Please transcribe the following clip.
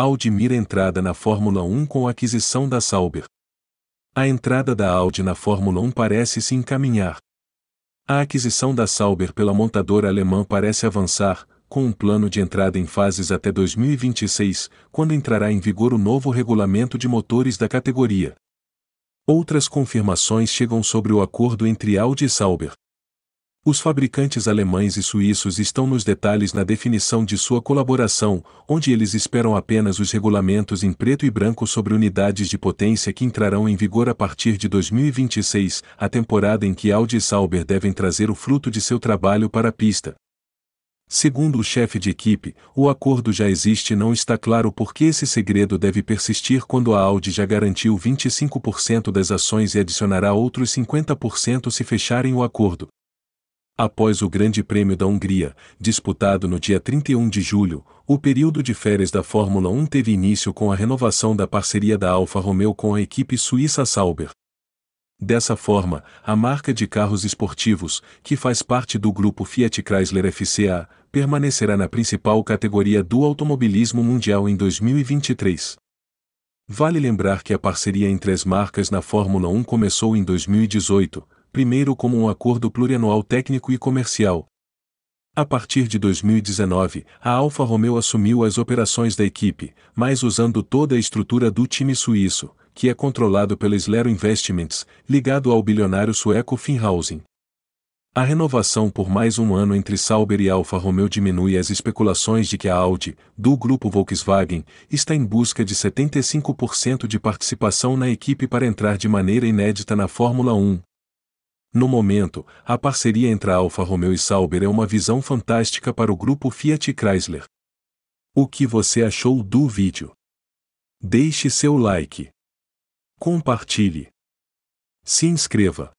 Audi mira entrada na Fórmula 1 com a aquisição da Sauber. A entrada da Audi na Fórmula 1 parece se encaminhar. A aquisição da Sauber pela montadora alemã parece avançar, com um plano de entrada em fases até 2026, quando entrará em vigor o novo regulamento de motores da categoria. Outras confirmações chegam sobre o acordo entre Audi e Sauber. Os fabricantes alemães e suíços estão nos detalhes na definição de sua colaboração, onde eles esperam apenas os regulamentos em preto e branco sobre unidades de potência que entrarão em vigor a partir de 2026, a temporada em que Audi e Sauber devem trazer o fruto de seu trabalho para a pista. Segundo o chefe de equipe, o acordo já existe e não está claro por que esse segredo deve persistir quando a Audi já garantiu 25% das ações e adicionará outros 50% se fecharem o acordo. Após o Grande Prêmio da Hungria, disputado no dia 31 de julho, o período de férias da Fórmula 1 teve início com a renovação da parceria da Alfa Romeo com a equipe suíça Sauber. Dessa forma, a marca de carros esportivos, que faz parte do grupo Fiat Chrysler FCA, permanecerá na principal categoria do automobilismo mundial em 2023. Vale lembrar que a parceria entre as marcas na Fórmula 1 começou em 2018, primeiro como um acordo plurianual técnico e comercial. A partir de 2019, a Alfa Romeo assumiu as operações da equipe, mas usando toda a estrutura do time suíço, que é controlado pela Slero Investments, ligado ao bilionário sueco Finhausen. A renovação por mais um ano entre Sauber e Alfa Romeo diminui as especulações de que a Audi, do grupo Volkswagen, está em busca de 75% de participação na equipe para entrar de maneira inédita na Fórmula 1, no momento, a parceria entre a Alfa Romeo e Sauber é uma visão fantástica para o grupo Fiat Chrysler. O que você achou do vídeo? Deixe seu like. Compartilhe. Se inscreva.